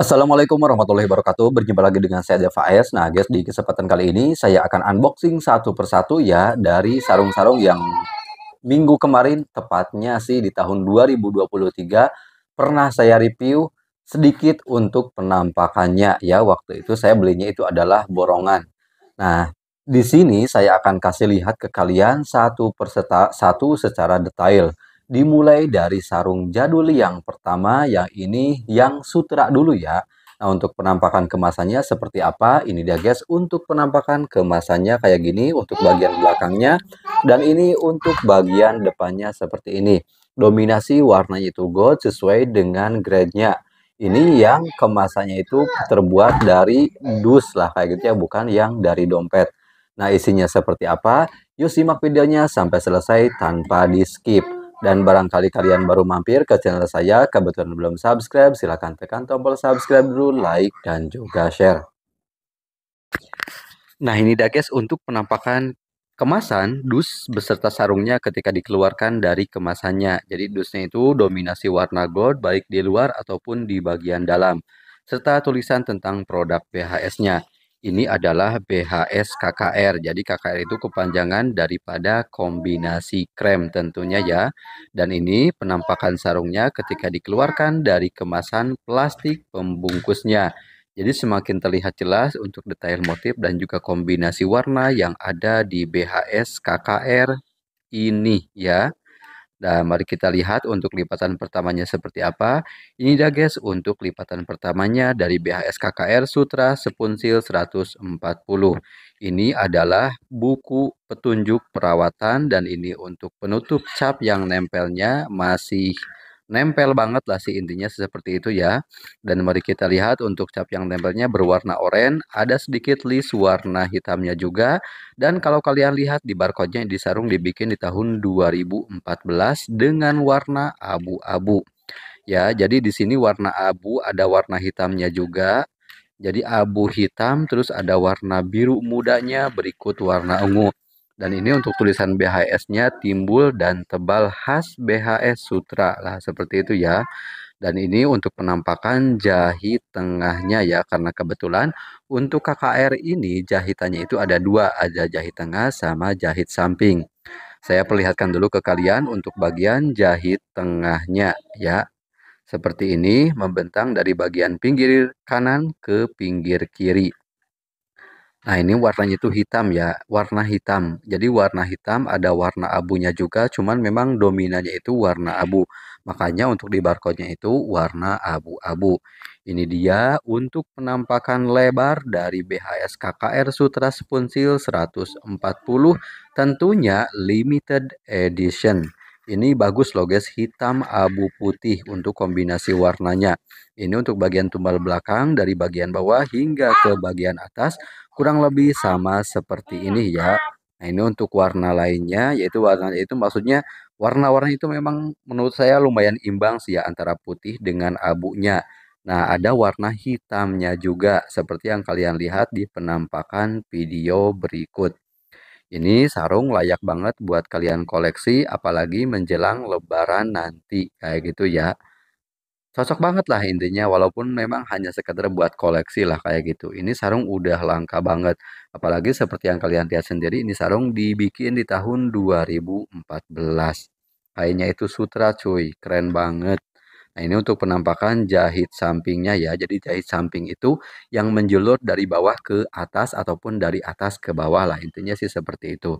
Assalamualaikum warahmatullahi wabarakatuh. Berjumpa lagi dengan saya Deva Ayas. Nah, guys, di kesempatan kali ini saya akan unboxing satu persatu ya dari sarung-sarung yang minggu kemarin tepatnya sih di tahun 2023 pernah saya review sedikit untuk penampakannya ya. Waktu itu saya belinya itu adalah borongan. Nah, di sini saya akan kasih lihat ke kalian satu perserta satu secara detail dimulai dari sarung jadul yang pertama, yang ini yang sutra dulu ya. Nah, untuk penampakan kemasannya seperti apa? Ini dia guys, untuk penampakan kemasannya kayak gini untuk bagian belakangnya dan ini untuk bagian depannya seperti ini. Dominasi warnanya itu gold sesuai dengan grade-nya. Ini yang kemasannya itu terbuat dari dus lah kayak gitu ya, bukan yang dari dompet. Nah, isinya seperti apa? Yuk simak videonya sampai selesai tanpa di-skip. Dan barangkali kalian baru mampir ke channel saya, kebetulan belum subscribe, silahkan tekan tombol subscribe dulu, like, dan juga share. Nah ini dah guys untuk penampakan kemasan dus beserta sarungnya ketika dikeluarkan dari kemasannya. Jadi dusnya itu dominasi warna gold baik di luar ataupun di bagian dalam. Serta tulisan tentang produk PHS-nya ini adalah BHS KKR. Jadi KKR itu kepanjangan daripada kombinasi krem tentunya ya. Dan ini penampakan sarungnya ketika dikeluarkan dari kemasan plastik pembungkusnya. Jadi semakin terlihat jelas untuk detail motif dan juga kombinasi warna yang ada di BHS KKR ini ya. Nah, mari kita lihat untuk lipatan pertamanya seperti apa. Ini dah guys untuk lipatan pertamanya dari BHS KKR Sutra Sepunsil 140. Ini adalah buku petunjuk perawatan dan ini untuk penutup cap yang nempelnya masih nempel banget lah sih intinya seperti itu ya. Dan mari kita lihat untuk cap yang nempelnya berwarna oranye, ada sedikit list warna hitamnya juga. Dan kalau kalian lihat di barcode-nya di sarung dibikin di tahun 2014 dengan warna abu-abu. Ya, jadi di sini warna abu ada warna hitamnya juga. Jadi abu hitam terus ada warna biru mudanya berikut warna ungu. Dan ini untuk tulisan BHS-nya timbul dan tebal khas BHS Sutra lah seperti itu ya. Dan ini untuk penampakan jahit tengahnya ya karena kebetulan untuk KKR ini jahitannya itu ada dua, ada jahit tengah sama jahit samping. Saya perlihatkan dulu ke kalian untuk bagian jahit tengahnya ya. Seperti ini membentang dari bagian pinggir kanan ke pinggir kiri. Nah, ini warnanya itu hitam ya, warna hitam. Jadi warna hitam ada warna abunya juga, cuman memang dominannya itu warna abu. Makanya untuk di barcode-nya itu warna abu-abu. Ini dia untuk penampakan lebar dari BHS KKR Sutra Sponsil 140, tentunya limited edition. Ini bagus loh guys, hitam abu putih untuk kombinasi warnanya. Ini untuk bagian tumbal belakang dari bagian bawah hingga ke bagian atas kurang lebih sama seperti ini ya. Nah, ini untuk warna lainnya yaitu warna itu maksudnya warna-warna itu memang menurut saya lumayan imbang sih ya antara putih dengan abunya. Nah, ada warna hitamnya juga seperti yang kalian lihat di penampakan video berikut. Ini sarung layak banget buat kalian koleksi apalagi menjelang lebaran nanti kayak gitu ya. Cocok banget lah intinya, walaupun memang hanya sekedar buat koleksi lah kayak gitu. Ini sarung udah langka banget, apalagi seperti yang kalian lihat sendiri, ini sarung dibikin di tahun 2014. Kayaknya itu sutra cuy, keren banget. Nah ini untuk penampakan jahit sampingnya ya, jadi jahit samping itu yang menjulur dari bawah ke atas ataupun dari atas ke bawah lah, intinya sih seperti itu.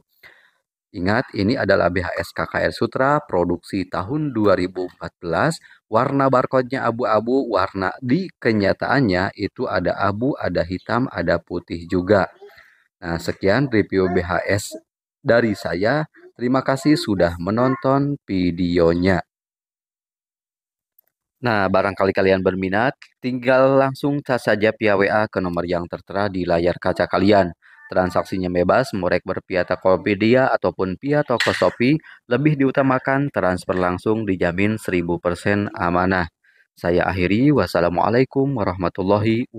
Ingat, ini adalah BHS KKR Sutra produksi tahun 2014. Warna barcode-nya abu-abu, warna di kenyataannya itu ada abu, ada hitam, ada putih juga. Nah, sekian review BHS dari saya. Terima kasih sudah menonton videonya. Nah, barangkali kalian berminat, tinggal langsung cas saja via WA ke nomor yang tertera di layar kaca kalian. Transaksinya bebas, murek kopi Tokopedia ataupun via toko Shopee lebih diutamakan transfer langsung dijamin 1000% amanah. Saya akhiri, wassalamualaikum warahmatullahi wabarakatuh.